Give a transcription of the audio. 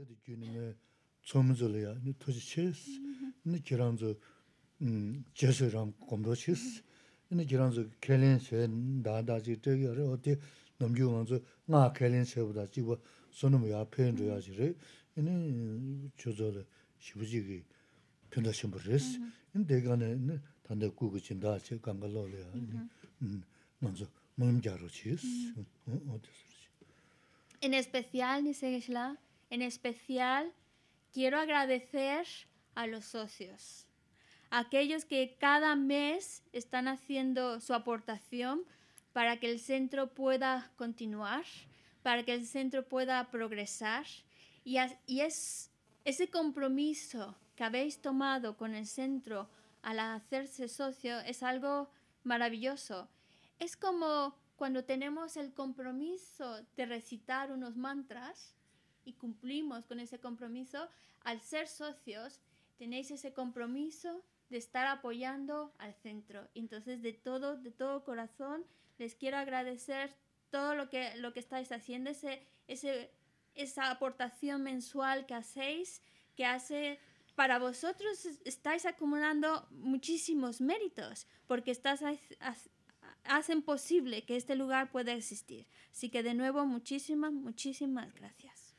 데드 균음에 니 토지스 니 기란조 음 제스랑 검도치스 니 기란조 나다지 되게 어디 넘기면서 나 켈렌세보다 지고 손음 옆에 줘야지래 니 조절을 시부지기 편다 심부레스 니 대간에 니 단대 구구진다 제 감갈로래 니 먼저 몸자로치스 어디서 In especial ni segeshla En especial, quiero agradecer a los socios, aquellos que cada mes están haciendo su aportación para que el centro pueda continuar, para que el centro pueda progresar. Y, es ese compromiso que habéis tomado con el centro al hacerse socio es algo maravilloso. Es como cuando tenemos el compromiso de recitar unos mantras cumplimos con ese compromiso, al ser socios tenéis ese compromiso de estar apoyando al centro. Entonces, de todo, de todo corazón, les quiero agradecer todo lo que, lo que estáis haciendo, ese, esa aportación mensual que hacéis, que hace para vosotros estáis acumulando muchísimos méritos, porque estás, hacen posible que este lugar pueda existir. Así que de nuevo, muchísimas, muchísimas gracias.